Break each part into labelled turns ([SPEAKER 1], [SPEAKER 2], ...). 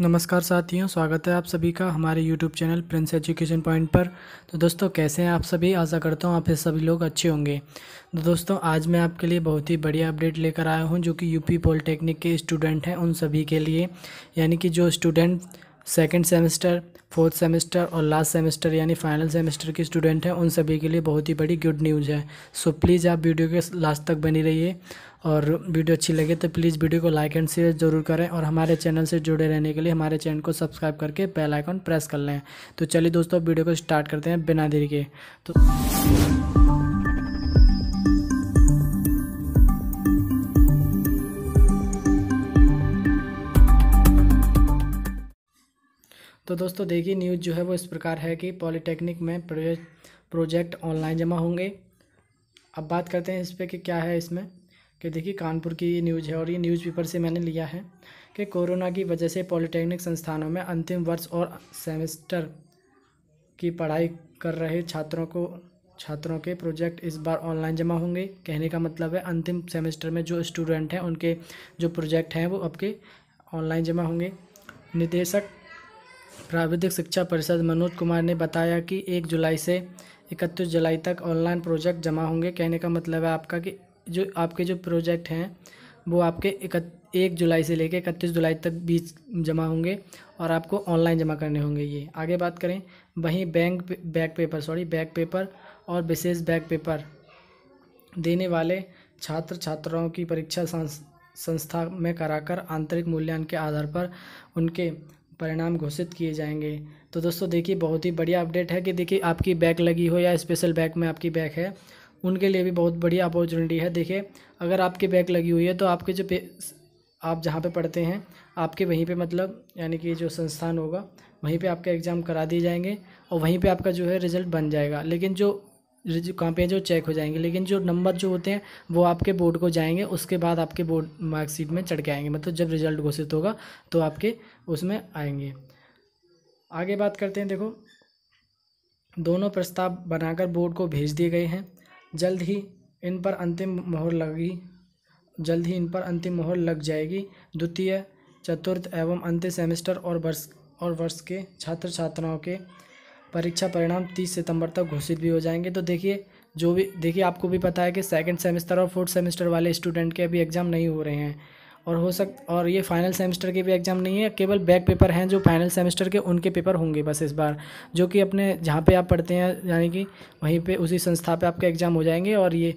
[SPEAKER 1] नमस्कार साथियों स्वागत है आप सभी का हमारे YouTube channel Prince Education Point पर तो दोस्तों कैसे हैं आप सभी आशा करता हूँ आप सभी लोग अच्छे होंगे तो दोस्तों आज मैं आपके लिए बहुत ही बढ़िया अपडेट लेकर आया हूँ जो कि यूपी पॉलिटेक्निक के स्टूडेंट हैं उन सभी के लिए यानी कि जो student second semester fourth semester और लास्ट सेमेस्टर यानी फाइनल सेमेस्टर के स्टूडेंट हैं उन सभी के लिए बहुत ही बड़ी गुड न्यूज़ है सो प्लीज़ आप वीडियो के लास्ट तक बनी रहिए और वीडियो अच्छी लगे तो प्लीज़ वीडियो को लाइक एंड शेयर जरूर करें और हमारे चैनल से जुड़े रहने के लिए हमारे चैनल को सब्सक्राइब करके बेल आइकॉन प्रेस कर लें तो चलिए दोस्तों वीडियो को स्टार्ट करते हैं बिना देरी के तो तो दोस्तों देखिए न्यूज़ जो है वो इस प्रकार है कि पॉलिटेक्निक में प्रोजेक्ट ऑनलाइन जमा होंगे अब बात करते हैं इस पर कि क्या है इसमें कि देखिए कानपुर की ये न्यूज़ है और ये न्यूज़ पेपर से मैंने लिया है कि कोरोना की वजह से पॉलिटेक्निक संस्थानों में अंतिम वर्ष और सेमेस्टर की पढ़ाई कर रहे छात्रों को छात्रों के प्रोजेक्ट इस बार ऑनलाइन जमा होंगे कहने का मतलब है अंतिम सेमेस्टर में जो स्टूडेंट हैं उनके जो प्रोजेक्ट हैं वो अब के ऑनलाइन जमा होंगे निदेशक प्राविधिक शिक्षा परिषद मनोज कुमार ने बताया कि एक जुलाई से इकतीस जुलाई तक ऑनलाइन प्रोजेक्ट जमा होंगे कहने का मतलब है आपका कि जो आपके जो प्रोजेक्ट हैं वो आपके एक जुलाई से लेकर इकतीस जुलाई तक बीच जमा होंगे और आपको ऑनलाइन जमा करने होंगे ये आगे बात करें वहीं bank back paper sorry back paper और विशेष बैक पेपर देने वाले छात्र छात्राओं की परीक्षा संस्था में कराकर आंतरिक मूल्यांकन के आधार पर उनके परिणाम घोषित किए जाएंगे तो दोस्तों देखिए बहुत ही बढ़िया अपडेट है कि देखिए आपकी बैक लगी हो या स्पेशल बैक में आपकी बैक है उनके लिए भी बहुत बढ़िया अपॉर्चुनिटी है देखिए अगर आपकी बैक लगी हुई है तो आपके जो पे आप जहाँ पे पढ़ते हैं आपके वहीं पे मतलब यानी कि जो संस्थान होगा वहीं पे आपका एग्ज़ाम करा दिए जाएंगे और वहीं पे आपका जो है रिज़ल्ट बन जाएगा लेकिन जो कापियाँ जो चेक हो जाएंगी लेकिन जो नंबर जो होते हैं वो आपके बोर्ड को जाएंगे उसके बाद आपके बोर्ड मार्कशीट में चढ़ के आएंगे मतलब जब रिजल्ट घोषित होगा तो आपके उसमें आएंगे आगे बात करते हैं देखो दोनों प्रस्ताव बनाकर बोर्ड को भेज दिए गए हैं जल्द ही इन पर अंतिम मोहर लगी जल्द ही इन पर अंतिम मोहर लग जाएगी द्वितीय चतुर्थ एवं अंतिम सेमेस्टर और वर्ष और वर्ष के छात्र छात्राओं के परीक्षा परिणाम 30 सितंबर तक घोषित भी हो जाएंगे तो देखिए जो भी देखिए आपको भी पता है कि सेकंड सेमेस्टर और फोर्थ सेमेस्टर वाले स्टूडेंट के अभी एग्ज़ाम नहीं हो रहे हैं और हो सक और ये फाइनल सेमेस्टर के भी एग्ज़ाम नहीं है केवल बैक पेपर हैं जो फाइनल सेमेस्टर के उनके पेपर होंगे बस इस बार जो कि अपने जहाँ पे आप पढ़ते हैं यानी कि वहीं पे उसी संस्था पे आपके एग्ज़ाम हो जाएंगे और ये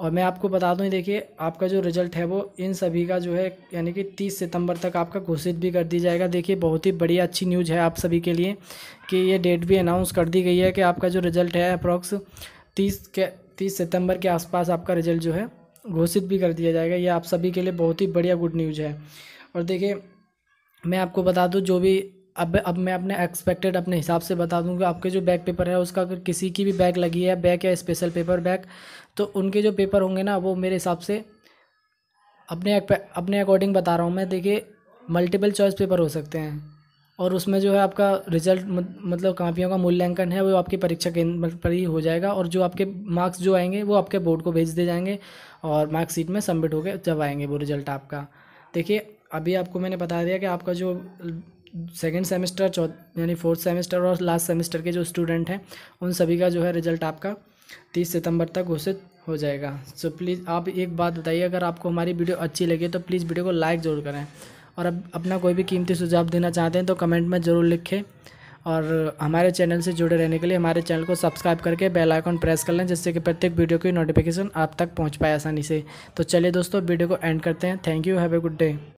[SPEAKER 1] और मैं आपको बता दूँ देखिए आपका जो रिज़ल्ट है वो इन सभी का जो है यानी कि तीस सितंबर तक आपका घोषित भी कर दिया जाएगा देखिए बहुत ही बढ़िया अच्छी न्यूज़ है आप सभी के लिए कि ये डेट भी अनाउंस कर दी गई है कि आपका जो रिज़ल्ट है अप्रॉक्स तीस के तीस सितंबर के आसपास आपका रिज़ल्ट जो है घोषित भी कर दिया जाएगा ये आप सभी के लिए बहुत ही बढ़िया गुड न्यूज़ है और देखिए मैं आपको बता दूँ जो भी अब अब मैं अपने एक्सपेक्टेड अपने हिसाब से बता दूँगा आपके जो बैक पेपर है उसका अगर किसी की भी बैग लगी है बैग या स्पेशल पेपर बैग तो उनके जो पेपर होंगे ना वो मेरे हिसाब से अपने अपने अकॉर्डिंग बता रहा हूँ मैं देखिए मल्टीपल चॉइस पेपर हो सकते हैं और उसमें जो है आपका रिजल्ट मतलब कापियों का मूल्यांकन है वो आपकी परीक्षा केंद्र पर ही हो जाएगा और जो आपके मार्क्स जो आएंगे वो आपके बोर्ड को भेज दिए जाएंगे और मार्कशीट में सबमिट हो गए जब आएंगे वो रिज़ल्ट आपका देखिए अभी आपको मैंने बता दिया कि आपका जो सेकेंड सेमेस्टर चौथ यानी फोर्थ सेमेस्टर और लास्ट सेमेस्टर के जो स्टूडेंट हैं उन सभी का जो है रिजल्ट आपका तीस सितंबर तक घोषित हो जाएगा सो so, प्लीज़ आप एक बात बताइए अगर आपको हमारी वीडियो अच्छी लगी तो प्लीज़ वीडियो को लाइक ज़रूर करें और अब अपना कोई भी कीमती सुझाव देना चाहते हैं तो कमेंट में ज़रूर लिखें और हमारे चैनल से जुड़े रहने के लिए हमारे चैनल को सब्सक्राइब करके बेल आइकन प्रेस कर लें जिससे कि प्रत्येक वीडियो की नोटिफिकेशन आप तक पहुंच पाए आसानी से तो चलिए दोस्तों वीडियो को एंड करते हैं thank you have a good day